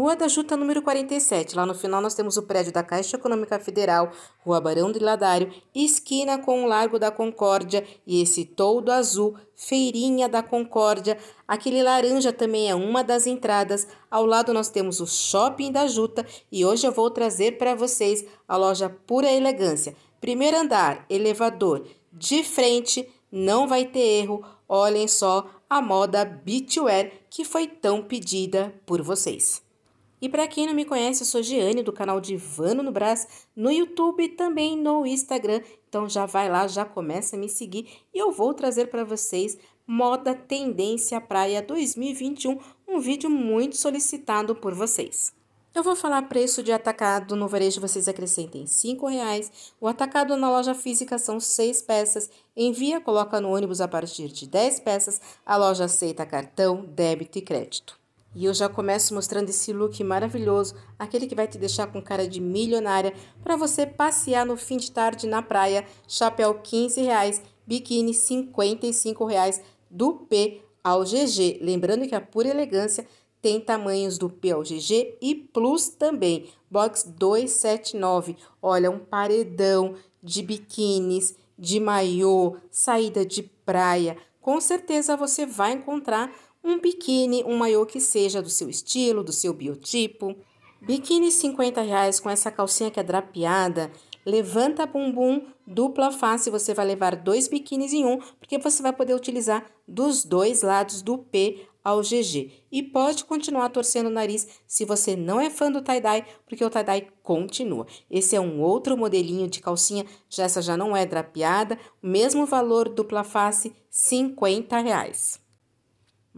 Rua da Juta, número 47. Lá no final nós temos o prédio da Caixa Econômica Federal, Rua Barão de Ladário, esquina com o Largo da Concórdia e esse todo azul, Feirinha da Concórdia. Aquele laranja também é uma das entradas. Ao lado nós temos o Shopping da Juta e hoje eu vou trazer para vocês a loja Pura Elegância. Primeiro andar, elevador de frente, não vai ter erro. Olhem só a moda beachwear que foi tão pedida por vocês. E para quem não me conhece, eu sou Giane do canal Divano no Brás, no YouTube e também no Instagram. Então já vai lá, já começa a me seguir e eu vou trazer para vocês Moda Tendência Praia 2021, um vídeo muito solicitado por vocês. Eu vou falar preço de atacado no varejo, vocês acrescentem R$ 5,00. O atacado na loja física são 6 peças. Envia, coloca no ônibus a partir de 10 peças. A loja aceita cartão, débito e crédito. E eu já começo mostrando esse look maravilhoso, aquele que vai te deixar com cara de milionária, para você passear no fim de tarde na praia, chapéu 15 reais, biquíni 55 reais, do P ao GG. Lembrando que a Pura Elegância tem tamanhos do P ao GG e Plus também, box 279. Olha, um paredão de biquínis, de maiô, saída de praia. Com certeza você vai encontrar um biquíni, um maiô que seja do seu estilo, do seu biotipo. Biquíni 50 reais com essa calcinha que é drapeada, levanta bumbum, dupla face, você vai levar dois biquínis em um, porque você vai poder utilizar dos dois lados do P ao GG. E pode continuar torcendo o nariz se você não é fã do tie-dye, porque o tie-dye continua. Esse é um outro modelinho de calcinha, já essa já não é drapeada, mesmo valor dupla face, 50 reais.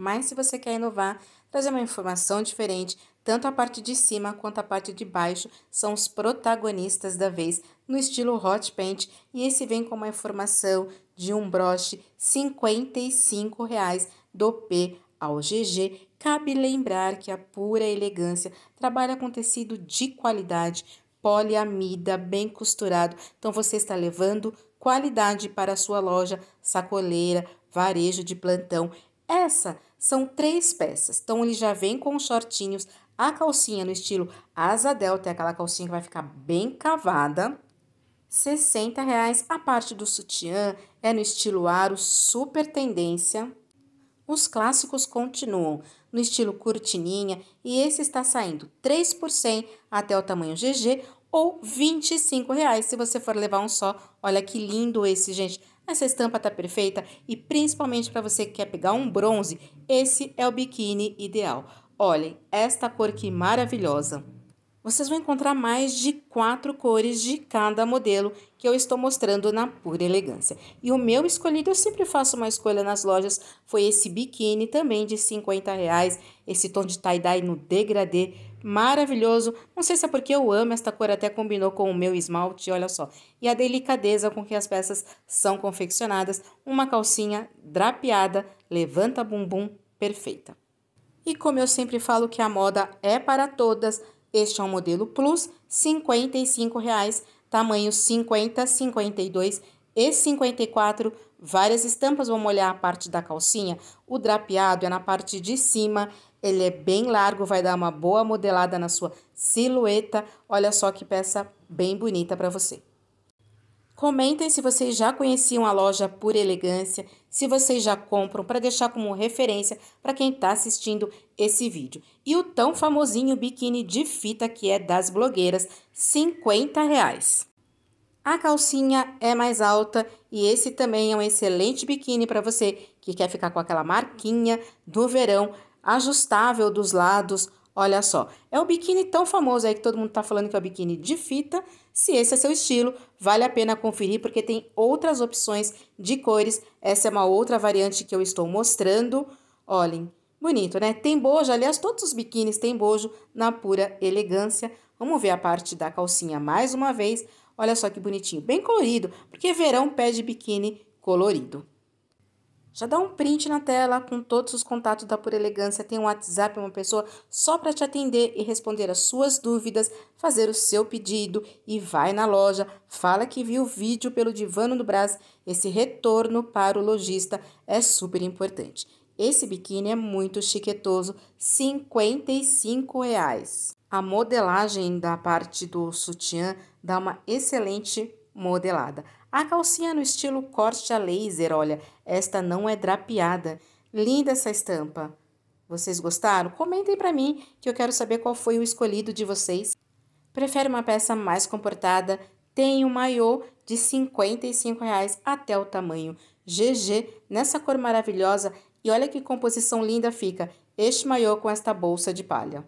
Mas se você quer inovar, trazer uma informação diferente, tanto a parte de cima quanto a parte de baixo são os protagonistas da vez no estilo hot paint e esse vem com uma informação de um broche R$ 55 reais do P ao GG. Cabe lembrar que a pura elegância trabalha com tecido de qualidade, poliamida, bem costurado. Então você está levando qualidade para a sua loja, sacoleira, varejo de plantão. Essa são três peças. Então ele já vem com os shortinhos, a calcinha no estilo asa delta, é aquela calcinha que vai ficar bem cavada. 60 reais. A parte do sutiã é no estilo aro, super tendência. Os clássicos continuam no estilo cortininha e esse está saindo 3 por 100 até o tamanho GG ou 25 reais se você for levar um só. Olha que lindo esse, gente. Essa estampa tá perfeita e principalmente para você que quer pegar um bronze, esse é o biquíni ideal. Olhem, esta cor que maravilhosa! Vocês vão encontrar mais de quatro cores de cada modelo que eu estou mostrando na Pura Elegância. E o meu escolhido, eu sempre faço uma escolha nas lojas, foi esse biquíni também de 50 reais, esse tom de tie-dye no degradê, maravilhoso. Não sei se é porque eu amo, esta cor até combinou com o meu esmalte, olha só. E a delicadeza com que as peças são confeccionadas, uma calcinha drapeada, levanta bumbum, perfeita. E como eu sempre falo que a moda é para todas, este é um modelo Plus, R$ 55, reais, tamanho 50, 52 e 54 Várias estampas vão molhar a parte da calcinha. O drapeado é na parte de cima, ele é bem largo, vai dar uma boa modelada na sua silhueta. Olha só que peça bem bonita para você. Comentem se vocês já conheciam a loja Por Elegância, se vocês já compram, para deixar como referência para quem está assistindo esse vídeo. E o tão famosinho biquíni de fita que é das blogueiras, 50 reais. A calcinha é mais alta e esse também é um excelente biquíni para você que quer ficar com aquela marquinha do verão ajustável dos lados. Olha só, é o biquíni tão famoso aí que todo mundo está falando que é o biquíni de fita. Se esse é seu estilo, vale a pena conferir porque tem outras opções de cores. Essa é uma outra variante que eu estou mostrando. Olhem, bonito, né? Tem bojo, aliás, todos os biquínis têm bojo na pura elegância. Vamos ver a parte da calcinha mais uma vez. Olha só que bonitinho, bem colorido, porque verão pede biquíni colorido. Já dá um print na tela com todos os contatos da pura Elegância, tem um WhatsApp, uma pessoa só para te atender e responder as suas dúvidas, fazer o seu pedido e vai na loja, fala que viu o vídeo pelo Divano do Brás, esse retorno para o lojista é super importante. Esse biquíni é muito chiquetoso, R$ 55 reais. A modelagem da parte do sutiã dá uma excelente modelada. A calcinha no estilo corte a laser, olha, esta não é drapeada. Linda essa estampa. Vocês gostaram? Comentem para mim que eu quero saber qual foi o escolhido de vocês. Prefere uma peça mais comportada? Tem um maiô de R$ reais até o tamanho GG nessa cor maravilhosa e olha que composição linda fica este maiô com esta bolsa de palha.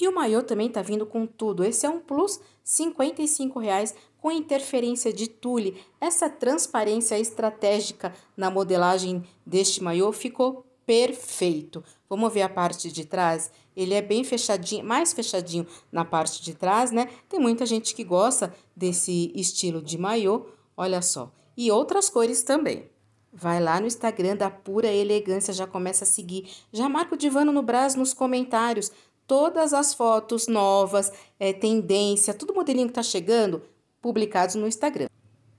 E o maiô também tá vindo com tudo. Esse é um plus R$ 55,00 com interferência de tule. Essa transparência estratégica na modelagem deste maiô ficou perfeito. Vamos ver a parte de trás? Ele é bem fechadinho, mais fechadinho na parte de trás, né? Tem muita gente que gosta desse estilo de maiô, olha só. E outras cores também. Vai lá no Instagram da Pura Elegância, já começa a seguir. Já marca o Divano no braço nos comentários todas as fotos novas, é, tendência, todo modelinho que está chegando, publicados no Instagram.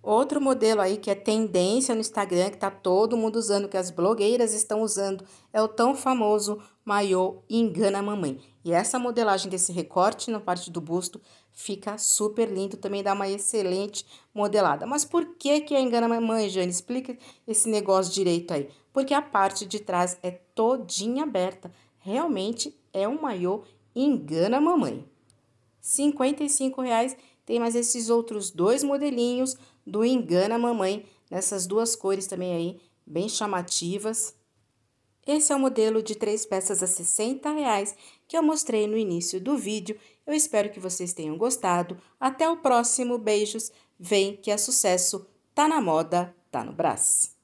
Outro modelo aí que é tendência no Instagram, que está todo mundo usando, que as blogueiras estão usando, é o tão famoso maiô engana mamãe. E essa modelagem desse recorte na parte do busto fica super lindo, também dá uma excelente modelada. Mas por que que é engana mamãe, Jane? Explica esse negócio direito aí. Porque a parte de trás é todinha aberta. Realmente é um maiô engana a mamãe. R$ reais tem mais esses outros dois modelinhos do Engana Mamãe, nessas duas cores também aí, bem chamativas. Esse é o modelo de três peças a 60 reais que eu mostrei no início do vídeo. Eu espero que vocês tenham gostado. Até o próximo, beijos. Vem que é sucesso, tá na moda, tá no braço.